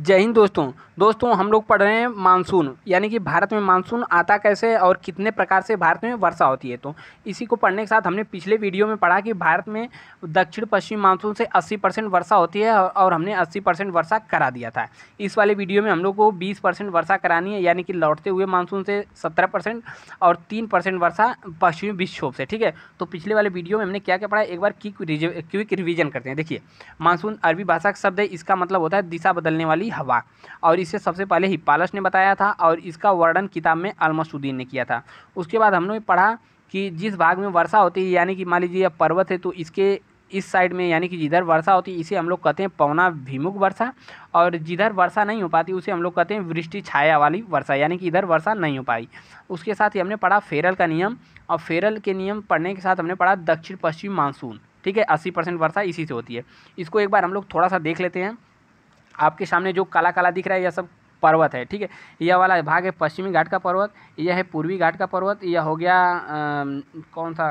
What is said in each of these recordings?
जय हिंद दोस्तों दोस्तों हम लोग पढ़ रहे हैं मानसून यानी कि भारत में मानसून आता कैसे है और कितने प्रकार से भारत में वर्षा होती है तो इसी को पढ़ने के साथ हमने पिछले वीडियो में पढ़ा कि भारत में दक्षिण पश्चिम मानसून से 80 परसेंट वर्षा होती है और हमने 80 परसेंट वर्षा करा दिया था इस वाले वीडियो में हम लोग को बीस परसेंट वर्षा करानी है यानी कि लौटते हुए मानसून से सत्रह परसेंट और तीन परसेंट वर्षा पश्चिमी विक्षोभ से ठीक है तो पिछले वाले वीडियो में हमने क्या क्या पढ़ा एक बार क्विक रिविजन करते हैं देखिए मानसून अरबी भाषा का शब्द है इसका मतलब होता है दिशा बदलने वाली वाली हवा और इसे सबसे पहले हिप्पालस ने बताया था और इसका वर्णन किताब में अलमसुद्दीन ने किया था उसके बाद हमने पढ़ा कि जिस भाग में वर्षा होती है यानी कि मान लीजिए यह पर्वत है तो इसके इस साइड में यानी कि जिधर वर्षा होती है इसे हम लोग कहते हैं पौना भीमुख वर्षा और जिधर वर्षा नहीं हो पाती उसे हम लोग कहते हैं वृष्टि छाया वाली वर्षा यानी कि इधर वर्षा नहीं हो पाई उसके साथ ही हमने पढ़ा फेरल का नियम और फेरल के नियम पढ़ने के साथ हमने पढ़ा दक्षिण पश्चिम मानसून ठीक है अस्सी परसेंट वर्षा इसी से होती है इसको एक बार हम लोग थोड़ा सा देख लेते हैं आपके सामने जो काला काला दिख रहा है यह सब पर्वत है ठीक है यह वाला भाग है पश्चिमी घाट का पर्वत यह है पूर्वी घाट का पर्वत यह हो गया आ, कौन सा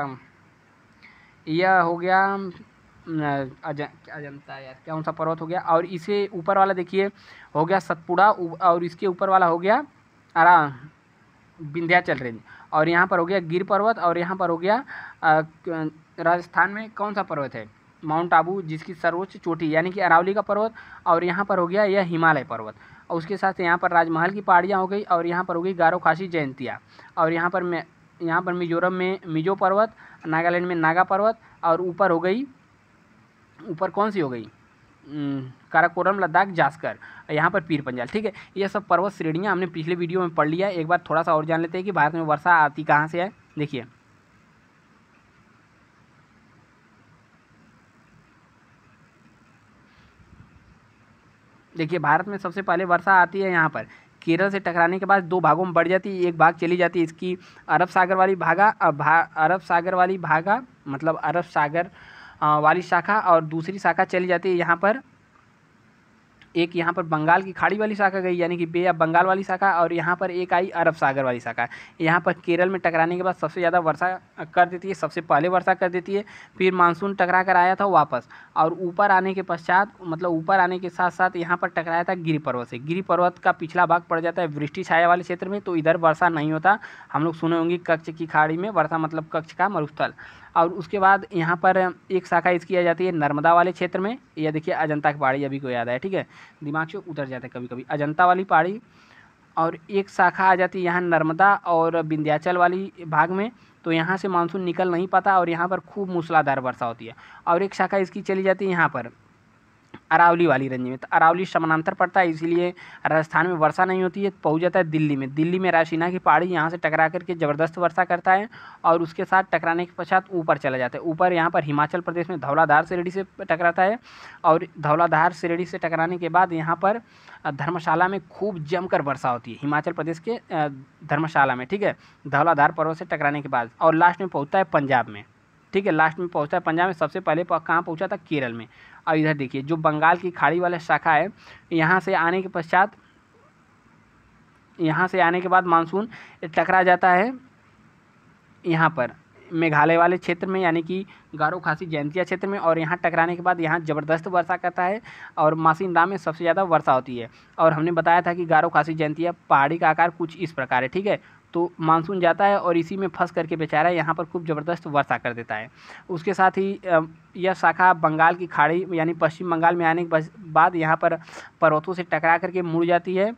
यह हो गया अजंता यार कौन सा पर्वत हो गया और इसे ऊपर वाला देखिए हो गया सतपुड़ा और इसके ऊपर वाला हो गया आरा विंध्याचल रेंज और यहाँ पर हो गया गिर पर्वत और यहाँ पर हो गया राजस्थान में कौन सा पर्वत है माउंट आबू जिसकी सर्वोच्च चोटी यानी कि अरावली का पर्वत और यहाँ पर हो गया यह हिमालय पर्वत और उसके साथ यहाँ पर राजमहल की पहाड़ियाँ हो गई और यहाँ पर हो गई गारो खासी जयंतिया और यहाँ पर मैं यहाँ पर मिजोरम में मिजो पर्वत नागालैंड में नागा पर्वत और ऊपर हो गई ऊपर कौन सी हो गई काराकोरम लद्दाख जास्कर यहाँ पर पीर पंजाल ठीक है ये सब पर्वत श्रेणियाँ हमने पिछले वीडियो में पढ़ लिया एक बार थोड़ा सा और जान लेते हैं कि भारत में वर्षा आती कहाँ से है देखिए देखिए भारत में सबसे पहले वर्षा आती है यहाँ पर केरल से टकराने के बाद दो भागों में बढ़ जाती है एक भाग चली जाती है इसकी अरब सागर वाली भागा भा, अरब सागर वाली भागा मतलब अरब सागर वाली शाखा और दूसरी शाखा चली जाती है यहाँ पर एक यहाँ पर बंगाल की खाड़ी वाली शाखा गई यानी कि बे ऑफ बंगाल वाली शाखा और यहाँ पर एक आई अरब सागर वाली शाखा यहाँ पर केरल में टकराने के बाद सबसे ज़्यादा वर्षा कर देती है सबसे पहले वर्षा कर देती है फिर मानसून टकरा कर आया था वापस और ऊपर आने के पश्चात मतलब ऊपर आने के साथ साथ यहाँ पर टकराया था गिरी पर्वत से गिरी पर्वत का पिछला भाग पड़ जाता है वृष्टि छाया वाले क्षेत्र में तो इधर वर्षा नहीं होता हम लोग सुने होंगे कक्ष की खाड़ी में वर्षा मतलब कक्ष का मरुस्थल और उसके बाद यहाँ पर एक शाखा इसकी आ जाती है नर्मदा वाले क्षेत्र में यह देखिए अजंता की पहाड़ी अभी को याद है ठीक है दिमाग से उतर जाता है कभी कभी अजंता वाली पहाड़ी और एक शाखा आ जाती है यहाँ नर्मदा और विंध्याचल वाली भाग में तो यहाँ से मानसून निकल नहीं पाता और यहाँ पर खूब मूसलाधार वर्षा होती है और एक शाखा इसकी चली जाती है यहाँ पर अरावली वाली रंजी में तो अरावली समानांतर पड़ता है इसीलिए राजस्थान में वर्षा नहीं होती है तो पहुँच जाता है दिल्ली में दिल्ली में रायसीना की पहाड़ी यहाँ से टकरा करके ज़बरदस्त वर्षा करता है और उसके साथ टकराने के पश्चात ऊपर चला जाता है ऊपर यहाँ पर हिमाचल प्रदेश में धौलाधार श्रेणी से टकराता है और धौलाधार श्रेणी से टकराने के बाद यहाँ पर धर्मशाला में खूब जमकर वर्षा होती है हिमाचल प्रदेश के धर्मशाला में ठीक है धौलाधार पर्वत से टकराने के बाद और लास्ट में पहुँचता है पंजाब में ठीक है लास्ट में पहुंचता है पंजाब में सबसे पहले कहाँ पहुंचा था केरल में और इधर देखिए जो बंगाल की खाड़ी वाला शाखा है यहाँ से आने के पश्चात यहाँ से आने के बाद मानसून टकरा जाता है यहाँ पर मेघालय वाले क्षेत्र में यानी कि गारो खासी जयंतिया क्षेत्र में और यहाँ टकराने के बाद यहाँ ज़बरदस्त वर्षा करता है और मासिंदा में सबसे ज़्यादा वर्षा होती है और हमने बताया था कि गारो खासी जयंतिया पहाड़ी का आकार कुछ इस प्रकार है ठीक है तो मानसून जाता है और इसी में फंस करके बेचारा यहाँ पर खूब ज़बरदस्त वर्षा कर देता है उसके साथ ही यह शाखा बंगाल की खाड़ी यानी पश्चिम बंगाल में आने के बाद यहाँ पर पर्वतों से टकरा करके मुड़ जाती है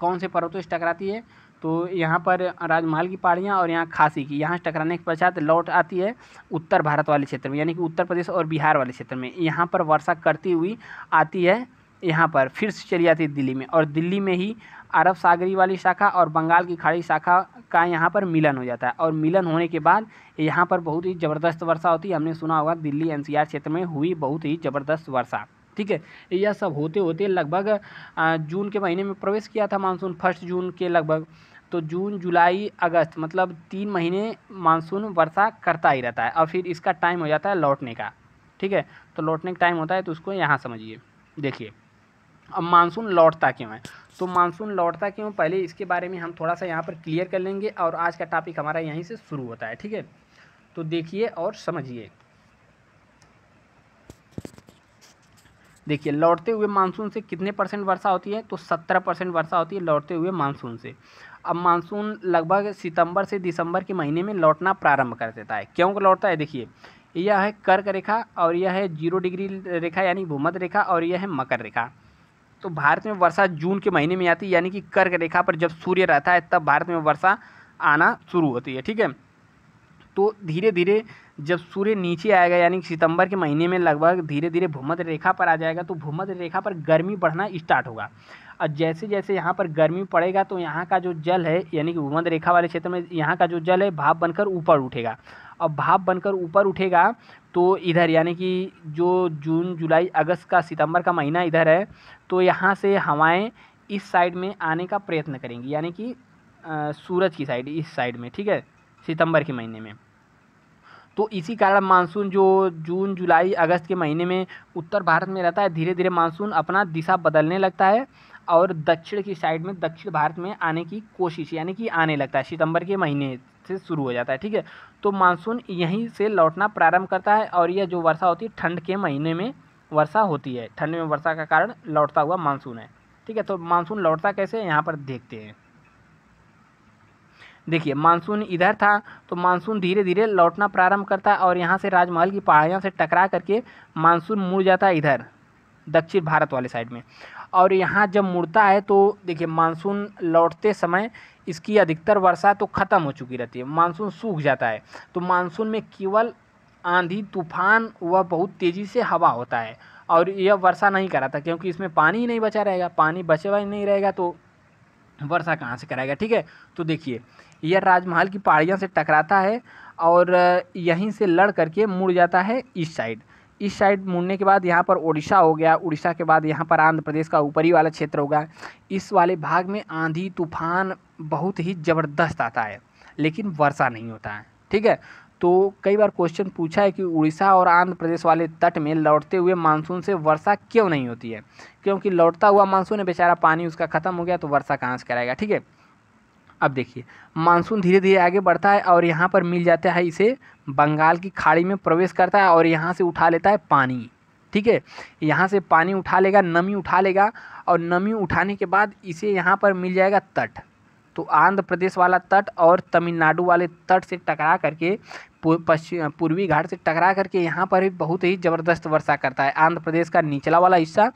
कौन से पर्वतों से टकराती है तो यहाँ पर राजमहल की पहाड़ियाँ और यहाँ खासी की यहाँ टकराने के पश्चात लौट आती है उत्तर भारत वाले क्षेत्र में यानी कि उत्तर प्रदेश और बिहार वाले क्षेत्र में यहाँ पर वर्षा करती हुई आती है यहाँ पर फिर से चली जाती है दिल्ली में और दिल्ली में ही अरब सागरी वाली शाखा और बंगाल की खाड़ी शाखा का यहाँ पर मिलन हो जाता है और मिलन होने के बाद यहाँ पर बहुत ही ज़बरदस्त वर्षा होती है हमने सुना होगा दिल्ली एनसीआर क्षेत्र में हुई बहुत ही ज़बरदस्त वर्षा ठीक है यह सब होते होते लगभग जून के महीने में प्रवेश किया था मानसून फर्स्ट जून के लगभग तो जून जुलाई अगस्त मतलब तीन महीने मानसून वर्षा करता ही रहता है और फिर इसका टाइम हो जाता है लौटने का ठीक है तो लौटने का टाइम होता है तो उसको यहाँ समझिए देखिए अब मानसून लौटता क्यों है तो मानसून लौटता क्यों पहले इसके बारे में हम थोड़ा सा यहाँ पर क्लियर कर लेंगे और आज का टॉपिक हमारा यहीं से शुरू होता है ठीक है तो देखिए और समझिए देखिए लौटते हुए मानसून से कितने परसेंट वर्षा होती है तो सत्रह परसेंट वर्षा होती है लौटते हुए मानसून से अब मानसून लगभग सितंबर से दिसंबर के महीने में लौटना प्रारंभ कर देता है क्यों लौटता है देखिए यह है कर्क रेखा और यह है जीरो डिग्री रेखा यानी भूमध रेखा और यह है मकर रेखा तो भारत में वर्षा जून के महीने में आती है यानी कि कर्क रेखा पर जब सूर्य रहता है तब भारत में वर्षा आना शुरू होती है ठीक है तो धीरे धीरे जब सूर्य नीचे आएगा यानी कि सितंबर के महीने में लगभग धीरे धीरे भूमध्य रेखा पर आ जाएगा तो भूमध्य रेखा पर गर्मी बढ़ना स्टार्ट होगा और जैसे जैसे यहाँ पर गर्मी पड़ेगा तो यहाँ का जो जल है यानी कि भूमध्य रेखा वाले क्षेत्र में यहाँ का जो जल है भाप बनकर ऊपर उठेगा अब भाप बनकर ऊपर उठेगा तो इधर यानी कि जो जून जुलाई अगस्त का सितंबर का महीना इधर है तो यहाँ से हवाएं इस साइड में आने का प्रयत्न करेंगी यानी कि सूरज की साइड इस साइड में ठीक है सितंबर के महीने में तो इसी कारण मानसून जो जून जुलाई अगस्त के महीने में उत्तर भारत में रहता है धीरे धीरे मानसून अपना दिशा बदलने लगता है और दक्षिण की साइड में दक्षिण भारत में आने की कोशिश यानी कि आने लगता है सितंबर के महीने से शुरू हो जाता है ठीक है तो मानसून यहीं से लौटना प्रारंभ करता है और यह जो वर्षा होती है ठंड के महीने में वर्षा होती है ठंड में वर्षा का कारण लौटता हुआ मानसून है ठीक है तो मानसून लौटता कैसे यहाँ पर देखते हैं देखिए मानसून इधर था तो मानसून धीरे धीरे लौटना प्रारंभ करता है और यहाँ से राजमहल की पहाड़ियों से टकरा करके मानसून मुड़ जाता है इधर दक्षिण भारत वाले साइड में और यहाँ जब मुड़ता है तो देखिए मानसून लौटते समय इसकी अधिकतर वर्षा तो ख़त्म हो चुकी रहती है मानसून सूख जाता है तो मानसून में केवल आंधी तूफान व बहुत तेज़ी से हवा होता है और यह वर्षा नहीं कराता क्योंकि इसमें पानी ही नहीं बचा रहेगा पानी बचे हुआ ही नहीं रहेगा तो वर्षा कहाँ से कराएगा ठीक है तो देखिए यह राजमहल की पहाड़ियों से टकराता है और यहीं से लड़ करके मुड़ जाता है इस साइड इस साइड मुड़ने के बाद यहाँ पर उड़ीसा हो गया उड़ीसा के बाद यहाँ पर आंध्र प्रदेश का ऊपरी वाला क्षेत्र होगा इस वाले भाग में आंधी तूफान बहुत ही ज़बरदस्त आता है लेकिन वर्षा नहीं होता है ठीक है तो कई बार क्वेश्चन पूछा है कि उड़ीसा और आंध्र प्रदेश वाले तट में लौटते हुए मानसून से वर्षा क्यों नहीं होती है क्योंकि लौटता हुआ मानसून है बेचारा पानी उसका ख़त्म हो गया तो वर्षा कहाँ से कराएगा ठीक है अब देखिए मानसून धीरे धीरे आगे बढ़ता है और यहाँ पर मिल जाता है इसे बंगाल की खाड़ी में प्रवेश करता है और यहाँ से उठा लेता है पानी ठीक है यहाँ से पानी उठा लेगा नमी उठा लेगा और नमी उठाने के बाद इसे यहाँ पर मिल जाएगा तट तो आंध्र प्रदेश वाला तट और तमिलनाडु वाले तट से टकरा करके पश्चिम पूर्वी घाट से टकरा करके यहाँ पर भी बहुत ही ज़बरदस्त वर्षा करता है आंध्र प्रदेश का निचला वाला हिस्सा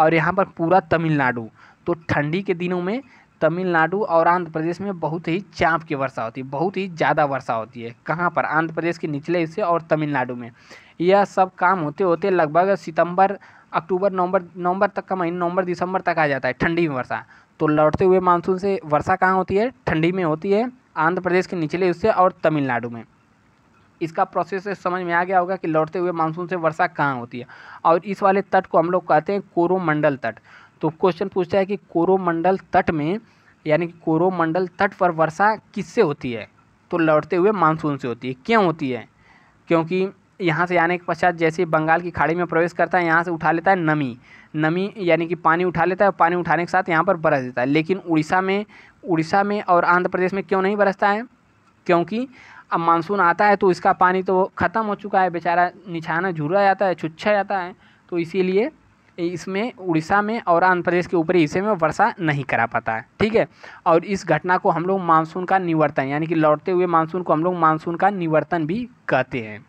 और यहाँ पर पूरा तमिलनाडु तो ठंडी के दिनों में तमिलनाडु और आंध्र प्रदेश में बहुत ही चाँप की वर्षा होती है बहुत ही ज़्यादा वर्षा होती है कहाँ पर आंध्र प्रदेश के निचले हिस्से और तमिलनाडु में यह सब काम होते होते लगभग सितंबर अक्टूबर नवंबर नवंबर तक का महीना नवंबर दिसंबर तक आ जाता है ठंडी में वर्षा तो लौटते हुए मानसून से वर्षा कहाँ होती है ठंडी में होती है आंध्र प्रदेश के निचले हिस्से और तमिलनाडु में इसका प्रोसेस समझ में आ गया होगा कि लौटते हुए मानसून से वर्षा कहाँ होती है और इस वाले तट को हम लोग कहते हैं कोरोमंडल तट तो क्वेश्चन पूछता है कि कोरोमंडल तट में यानी कि कोरोमंडल तट पर वर्षा किससे होती है तो लौटते हुए मानसून से होती है क्यों होती है क्योंकि यहाँ से आने के पश्चात जैसे बंगाल की खाड़ी में प्रवेश करता है यहाँ से उठा लेता है नमी नमी यानी कि पानी उठा लेता है पानी उठाने के साथ यहाँ पर बरस देता है लेकिन उड़ीसा में उड़ीसा में और आंध्र प्रदेश में क्यों नहीं बरसता है क्योंकि अब मानसून आता है तो इसका पानी तो ख़त्म हो चुका है बेचारा निछाना झूरा जाता है छुच्छा जाता है तो इसीलिए इसमें उड़ीसा में और आंध्र प्रदेश के ऊपरी हिस्से में वर्षा नहीं करा पाता है ठीक है और इस घटना को हम लोग मानसून का निवर्तन यानी कि लौटते हुए मानसून को हम लोग मानसून का निवर्तन भी कहते हैं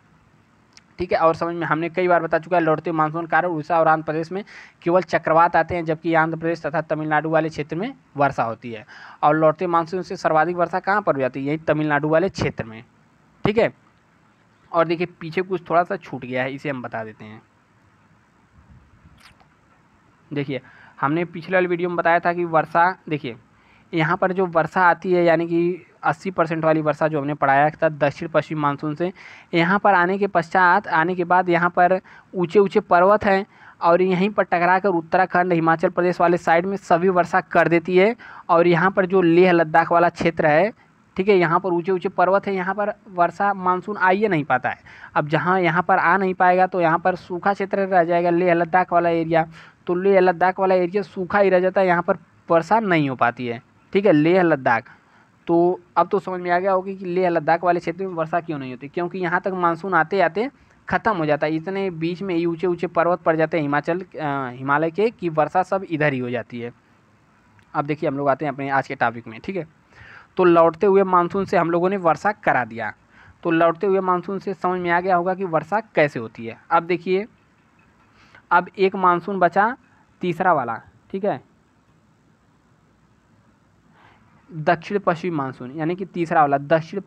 ठीक है और समझ में हमने कई बार बता चुका है लौटते मानसून कारण उड़ीसा और आंध्र प्रदेश में केवल चक्रवात आते हैं जबकि आंध्र प्रदेश तथा तमिलनाडु वाले क्षेत्र में वर्षा होती है और लौटते मानसून से सर्वाधिक वर्षा कहाँ पर हो जाती है यही तमिलनाडु वाले क्षेत्र में ठीक है और देखिए पीछे कुछ थोड़ा सा छूट गया है इसे हम बता देते हैं देखिए हमने पिछले वाली वीडियो में बताया था कि वर्षा देखिए यहाँ पर जो वर्षा आती है यानी कि 80 परसेंट वाली वर्षा जो हमने पढ़ाया था दक्षिण पश्चिम मानसून से यहाँ पर आने के पश्चात आने के बाद यहाँ पर ऊँचे ऊँचे पर्वत हैं और यहीं पर टकरा कर उत्तराखंड हिमाचल प्रदेश वाले साइड में सभी वर्षा कर देती है और यहाँ पर जो लेह लद्दाख वाला क्षेत्र है ठीक है यहाँ पर ऊँचे ऊँचे पर्वत है यहाँ पर वर्षा मानसून आ ही नहीं पाता है अब जहाँ यहाँ पर आ नहीं पाएगा तो यहाँ पर सूखा क्षेत्र रह जाएगा लेह लद्दाख वाला एरिया तो लेह लद्दाख वाला एरिया सूखा ही रह जाता है यहाँ पर वर्षा नहीं हो पाती है ठीक है लेह लद्दाख तो अब तो समझ में आ गया होगी कि लेह लद्दाख वाले क्षेत्र में वर्षा क्यों नहीं होती क्योंकि यहाँ तक मानसून आते आते ख़त्म हो जाता है इतने बीच में ही ऊँचे ऊँचे पर्वत पड़ जाते हैं हिमाचल हिमालय के कि वर्षा सब इधर ही हो जाती है अब देखिए हम लोग आते हैं अपने आज के टॉपिक में ठीक है तो लौटते हुए मानसून से हम लोगों ने वर्षा करा दिया तो लौटते हुए मानसून से समझ में आ गया होगा कि वर्षा कैसे होती है अब देखिए अब एक मानसून बचा तीसरा वाला ठीक है दक्षिण पश्चिमी मानसून यानी कि तीसरा वाला दक्षिण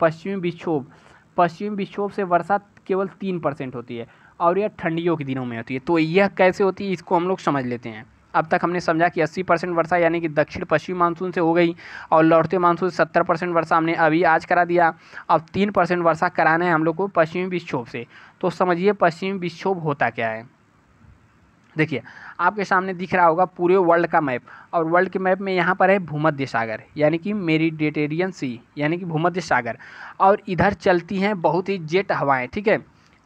पश्चिमी विक्षोभ पश्चिमी विक्षोभ से वर्षा केवल तीन परसेंट होती है और यह ठंडियों के दिनों में होती है तो यह कैसे होती है इसको हम लोग समझ लेते हैं अब तक हमने समझा कि 80 परसेंट वर्षा यानी कि दक्षिण पश्चिम मानसून से हो गई और लौटते मानसून से 70 परसेंट वर्षा हमने अभी आज करा दिया अब तीन परसेंट वर्षा कराना है हम लोग को पश्चिमी विक्षोभ से तो समझिए पश्चिमी विक्षोभ होता क्या है देखिए आपके सामने दिख रहा होगा पूरे वर्ल्ड का मैप और वर्ल्ड के मैप में यहाँ पर है भूमध्य सागर यानी कि मेरीडेटेरियन सी यानी कि भूमध्य सागर और इधर चलती हैं बहुत ही जेट हवाएँ ठीक है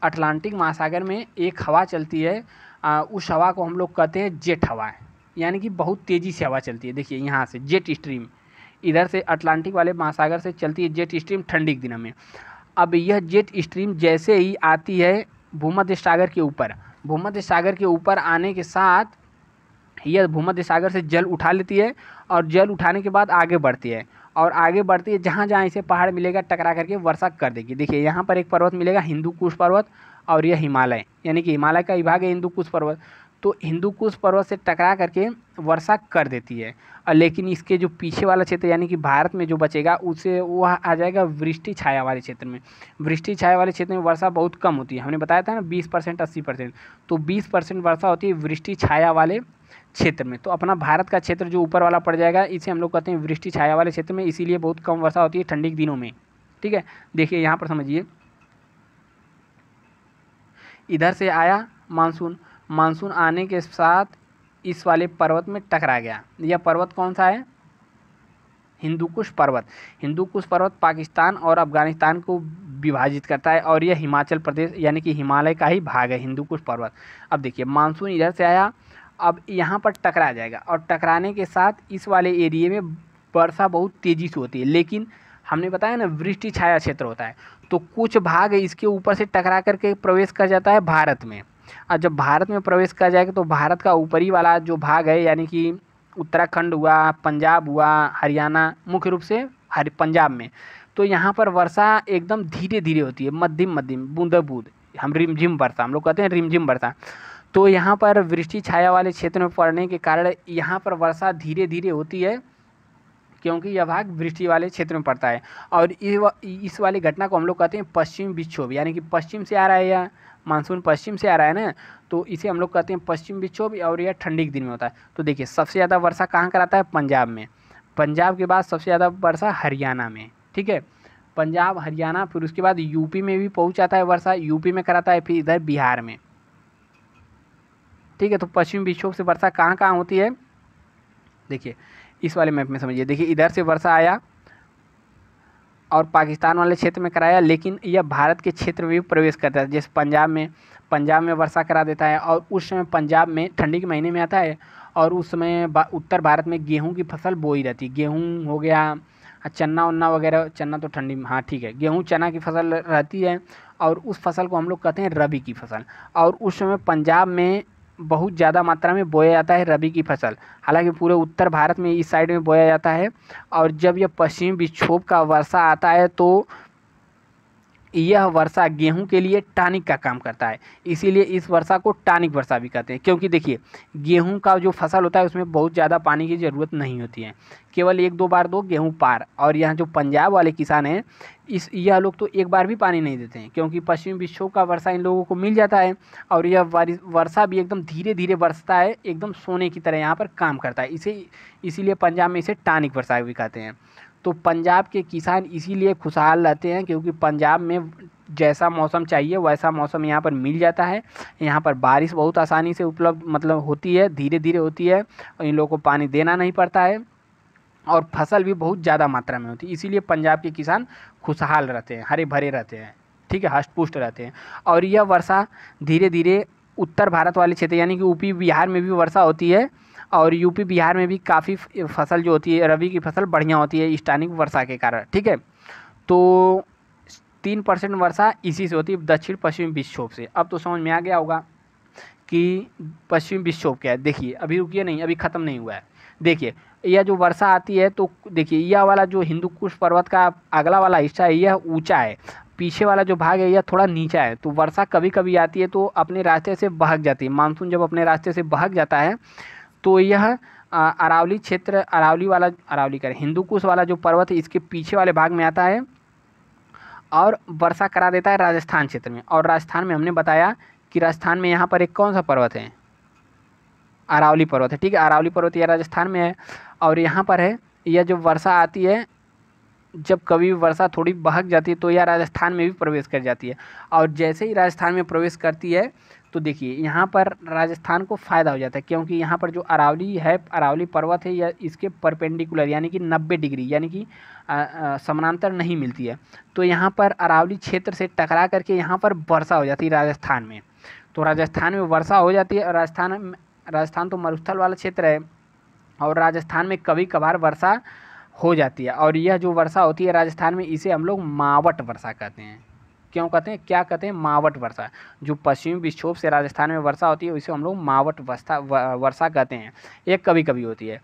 अटलांटिक महासागर में एक हवा चलती है आ, उस हवा को हम लोग कहते हैं जेट हवाएँ यानी कि बहुत तेज़ी से हवा चलती है देखिए यहाँ से जेट स्ट्रीम इधर से अटलांटिक वाले महासागर से चलती है जेट स्ट्रीम ठंडी के दिनों में अब यह जेट स्ट्रीम जैसे ही आती है भूमध्य सागर के ऊपर भूमध्य सागर के ऊपर आने के साथ यह भूमध्य सागर से जल उठा लेती है और जल उठाने के बाद आगे बढ़ती है और आगे बढ़ती है जहाँ जहाँ इसे पहाड़ मिलेगा टकरा करके वर्षा कर देगी देखिए यहाँ पर एक पर्वत मिलेगा हिंदू कुश पर्वत और यह हिमालय यानी कि हिमालय का विभाग है हिंदू कुश पर्वत तो हिंदू कुश पर्वत से टकरा करके वर्षा कर देती है और लेकिन इसके जो पीछे वाला क्षेत्र यानी कि भारत में जो बचेगा उसे वह आ जाएगा वृष्टि छाया वाले क्षेत्र में वृष्टि छाया वाले क्षेत्र में वर्षा बहुत कम होती है हमने बताया था ना बीस परसेंट अस्सी परसेंट तो बीस परसेंट वर्षा होती है वृष्टि छाया वाले क्षेत्र में तो अपना भारत का क्षेत्र जो ऊपर वाला पड़ जाएगा इसे हम लोग कहते हैं वृष्टि छाया वाले क्षेत्र में इसीलिए बहुत कम वर्षा होती है ठंडी के दिनों में ठीक है देखिए यहाँ पर समझिए इधर से आया मानसून मानसून आने के साथ इस वाले पर्वत में टकरा गया यह पर्वत कौन सा है हिंदूकुश पर्वत हिंदूकुश पर्वत पाकिस्तान और अफगानिस्तान को विभाजित करता है और यह हिमाचल प्रदेश यानी कि हिमालय का ही भाग है हिंदूकुश पर्वत अब देखिए मानसून इधर से आया अब यहाँ पर टकरा जाएगा और टकराने के साथ इस वाले एरिए में वर्षा बहुत तेज़ी से होती है लेकिन हमने बताया ना वृष्टि छाया क्षेत्र होता है तो कुछ भाग इसके ऊपर से टकरा करके प्रवेश कर जाता है भारत में और जब भारत में प्रवेश कर जाएगा तो भारत का ऊपरी वाला जो भाग है यानी कि उत्तराखंड हुआ पंजाब हुआ हरियाणा मुख्य रूप से हर पंजाब में तो यहाँ पर वर्षा एकदम धीरे धीरे होती है मध्यम मध्यम बूंद बूंद हम रिमझिम वर्षा हम लोग कहते हैं रिमझिम वर्षा तो यहाँ पर वृष्टि छाया वाले क्षेत्र में पड़ने के कारण यहाँ पर वर्षा धीरे धीरे होती है क्योंकि यह भाग वृष्टि वाले क्षेत्र में पड़ता है और इस वाली घटना को हम लोग कहते हैं पश्चिम विक्षोभ यानी कि पश्चिम से आ रहा है यह मानसून पश्चिम से आ रहा है ना तो इसे हम लोग कहते हैं पश्चिम विक्षोभ और यह ठंडी के दिन में होता है तो देखिए सबसे ज़्यादा वर्षा कहाँ कराता है पंजाब में पंजाब के बाद सबसे ज़्यादा वर्षा हरियाणा में ठीक है पंजाब हरियाणा फिर उसके बाद यूपी में भी पहुँच जाता है वर्षा यूपी में कराता है फिर इधर बिहार में ठीक है तो पश्चिम विक्षोभ से वर्षा कहाँ कहाँ होती है देखिए इस वाले मैप में समझिए देखिए इधर से वर्षा आया और पाकिस्तान वाले क्षेत्र में कराया लेकिन यह भारत के क्षेत्र में भी प्रवेश करता है जैसे पंजाब में पंजाब में वर्षा करा देता है और उस समय पंजाब में ठंडी के महीने में आता है और उस समय उत्तर भारत में गेहूं की फसल बोई रहती है गेहूं हो गया चना उन्ना वगैरह चना तो ठंडी हाँ ठीक है गेहूँ चना की फसल रहती है और उस फसल को हम लोग कहते हैं रबी की फसल और उस समय पंजाब में बहुत ज़्यादा मात्रा में बोया जाता है रबी की फसल हालांकि पूरे उत्तर भारत में इस साइड में बोया जाता है और जब यह पश्चिमी विक्षोभ का वर्षा आता है तो यह वर्षा गेहूं के लिए टानिक का काम करता है इसीलिए इस वर्षा को टानिक वर्षा भी कहते हैं क्योंकि देखिए गेहूं का जो फसल होता है उसमें बहुत ज़्यादा पानी की ज़रूरत नहीं होती है केवल एक दो बार दो गेहूं पार और यहाँ जो पंजाब वाले किसान हैं इस यह लोग तो एक बार भी पानी नहीं देते हैं क्योंकि पश्चिम विक्षोभ का वर्षा इन लोगों को मिल जाता है और यह वर्षा भी एकदम धीरे धीरे बरसता है एकदम सोने की तरह यहाँ पर काम करता है इसे इसीलिए पंजाब में इसे टानिक वर्षा भी कहते हैं तो पंजाब के किसान इसीलिए खुशहाल रहते हैं क्योंकि पंजाब में जैसा मौसम चाहिए वैसा मौसम यहाँ पर मिल जाता है यहाँ पर बारिश बहुत आसानी से उपलब्ध मतलब होती है धीरे धीरे होती है और इन लोगों को पानी देना नहीं पड़ता है और फसल भी बहुत ज़्यादा मात्रा में होती है इसीलिए पंजाब के किसान खुशहाल रहते हैं हरे भरे रहते हैं ठीक है हष्ट पुष्ट रहते हैं और यह वर्षा धीरे धीरे उत्तर भारत वाले क्षेत्र यानी कि यूपी बिहार में भी वर्षा होती है और यूपी बिहार में भी काफ़ी फसल जो होती है रबी की फसल बढ़िया होती है स्टानिक वर्षा के कारण ठीक है तो तीन परसेंट वर्षा इसी से होती है दक्षिण पश्चिम विक्षोभ से अब तो समझ में आ गया होगा कि पश्चिम विक्षोभ क्या है देखिए अभी रुकिए नहीं अभी ख़त्म नहीं हुआ है देखिए यह जो वर्षा आती है तो देखिए यह वाला जो हिंदू कुश पर्वत का अगला वाला हिस्सा है यह ऊँचा है पीछे वाला जो भाग है यह थोड़ा नीचा है तो वर्षा कभी कभी आती है तो अपने रास्ते से बहक जाती है मानसून जब अपने रास्ते से बहक जाता है तो यह अरावली क्षेत्र अरावली वाला अरावली कर कुश वाला जो पर्वत है इसके पीछे वाले भाग में आता है और वर्षा करा देता है राजस्थान क्षेत्र में और राजस्थान में हमने बताया कि राजस्थान में यहाँ पर एक कौन सा पर्वत है अरावली पर्वत है ठीक है अरावली पर्वत यह राजस्थान में है और यहाँ पर है यह जो वर्षा आती है जब कभी वर्षा थोड़ी बहक जाती है तो यह राजस्थान में भी प्रवेश कर जाती है और जैसे ही राजस्थान में प्रवेश करती है तो देखिए यहाँ पर राजस्थान को फ़ायदा हो जाता है क्योंकि यहाँ पर जो अरावली है अरावली पर्वत है या इसके परपेंडिकुलर यानी कि नब्बे डिग्री यानी कि समानांतर नहीं मिलती है तो यहाँ पर अरावली क्षेत्र से टकरा करके यहाँ पर वर्षा हो जाती है राजस्थान में तो राजस्थान में वर्षा हो जाती है राजस्थान राजस्थान तो मरुस्थल वाला क्षेत्र है और राजस्थान में कभी कभार वर्षा हो जाती है और यह जो वर्षा होती है राजस्थान में इसे हम लोग मावट वर्षा कहते हैं क्यों कहते हैं क्या कहते हैं मावट वर्षा जो पश्चिमी विक्षोभ से राजस्थान में वर्षा होती है उसे हम लोग मावट वर्षा वर्षा कहते हैं एक कभी कभी होती है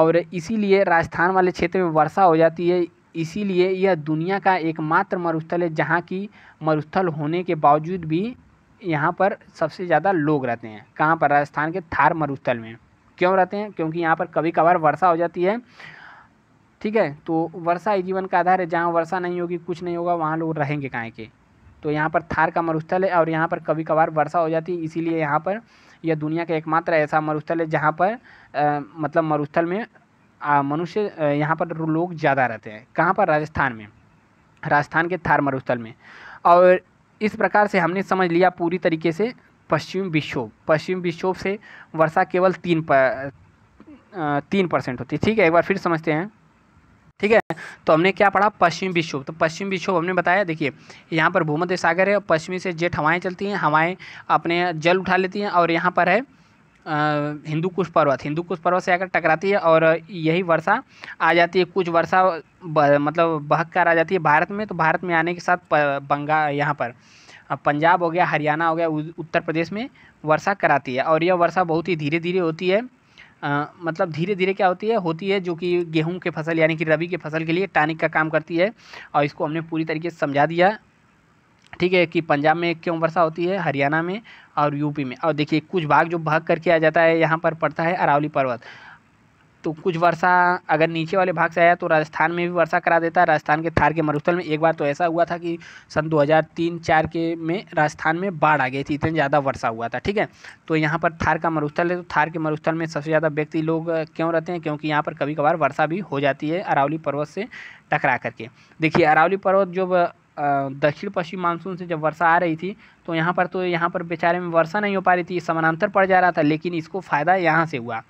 और इसीलिए राजस्थान वाले क्षेत्र में वर्षा हो जाती है इसीलिए यह दुनिया का एकमात्र मरुस्थल है जहाँ की मरुस्थल होने के बावजूद भी यहाँ पर सबसे ज़्यादा लोग रहते हैं कहाँ पर राजस्थान के थार मरुस्थल में क्यों रहते हैं क्योंकि यहाँ पर कभी कभार वर्षा हो जाती है ठीक है तो वर्षा ही जीवन का आधार है जहाँ वर्षा नहीं होगी कुछ नहीं होगा वहाँ लोग रहेंगे कहाँ के तो यहाँ पर थार का मरुस्थल है और यहाँ पर कभी कभार वर्षा हो जाती है इसीलिए यहाँ पर यह दुनिया का एकमात्र ऐसा मरुस्थल है जहाँ पर आ, मतलब मरुस्थल में मनुष्य यहाँ पर लोग ज़्यादा रहते हैं कहाँ पर राजस्थान में राजस्थान के थार मरुस्थल में और इस प्रकार से हमने समझ लिया पूरी तरीके से पश्चिम विक्षोभ पश्चिम विक्षोभ से वर्षा केवल तीन पर तीन परसेंट होती है ठीक है एक बार फिर समझते हैं ठीक है तो हमने क्या पढ़ा पश्चिम विक्षोभ तो पश्चिम विक्षोभ हमने बताया देखिए यहाँ पर भूमध्य सागर है और पश्चिमी से जेठ हवाएं चलती हैं हवाएं अपने जल उठा लेती हैं और यहाँ पर है हिंदू कुश पर्वत हिंदू कुश पर्वत से आकर टकराती है और यही वर्षा आ जाती है कुछ वर्षा मतलब बहक कर आ जाती है भारत में तो भारत में आने के साथ बंगा यहाँ पर पंजाब हो गया हरियाणा हो गया उत्तर प्रदेश में वर्षा कराती है और यह वर्षा बहुत ही धीरे धीरे होती है मतलब धीरे धीरे क्या होती है होती है जो कि गेहूं के फसल यानी कि रबी के फसल के लिए टानिक का काम करती है और इसको हमने पूरी तरीके से समझा दिया ठीक है कि पंजाब में क्यों वर्षा होती है हरियाणा में और यूपी में और देखिए कुछ भाग जो भाग करके आ जाता है यहाँ पर पड़ता है अरावली पर्वत तो कुछ वर्षा अगर नीचे वाले भाग से आया तो राजस्थान में भी वर्षा करा देता है राजस्थान के थार के मरुस्थल में एक बार तो ऐसा हुआ था कि सन 2003-4 के में राजस्थान में बाढ़ आ गई थी इतनी ज़्यादा वर्षा हुआ था ठीक है तो यहाँ पर थार का मरुस्थल है तो थार के मरुस्थल में सबसे ज़्यादा व्यक्ति लोग क्यों रहते हैं क्योंकि यहाँ पर कभी कभार वर्षा भी हो जाती है अरावली पर्वत से टकरा करके देखिए अरावली पर्वत जो दक्षिण पश्चिम मानसून से जब वर्षा आ रही थी तो यहाँ पर तो यहाँ पर बेचारे में वर्षा नहीं हो पा रही थी समानांतर पड़ जा रहा था लेकिन इसको फ़ायदा यहाँ से हुआ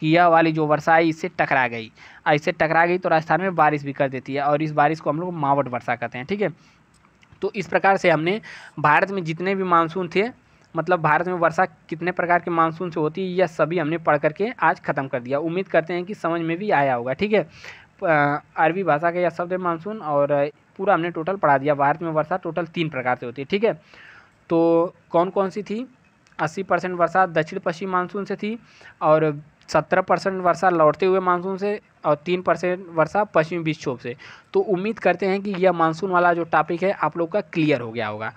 कि यह वाली जो वर्षा है इससे टकरा गई इससे टकरा गई तो राजस्थान में बारिश भी कर देती है और इस बारिश को हम लोग मावट वर्षा कहते हैं ठीक है तो इस प्रकार से हमने भारत में जितने भी मानसून थे मतलब भारत में वर्षा कितने प्रकार के मानसून से होती है यह सभी हमने पढ़ करके आज ख़त्म कर दिया उम्मीद करते हैं कि समझ में भी आया होगा ठीक है अरबी भाषा का यह शब्द है मानसून और पूरा हमने टोटल पढ़ा दिया भारत में वर्षा टोटल तीन प्रकार से होती है ठीक है तो कौन कौन सी थी अस्सी परसेंट वर्षा दक्षिण पश्चिम मानसून से थी और सत्रह परसेंट वर्षा लौटते हुए मानसून से और तीन परसेंट वर्षा पश्चिमी विक्षोभ से तो उम्मीद करते हैं कि यह मानसून वाला जो टॉपिक है आप लोग का क्लियर हो गया होगा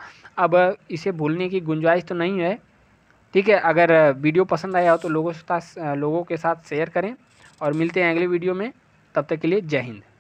अब इसे भूलने की गुंजाइश तो नहीं है ठीक है अगर वीडियो पसंद आया हो तो लोगों के साथ लोगों के साथ शेयर करें और मिलते हैं अगले वीडियो में तब तक के लिए जय हिंद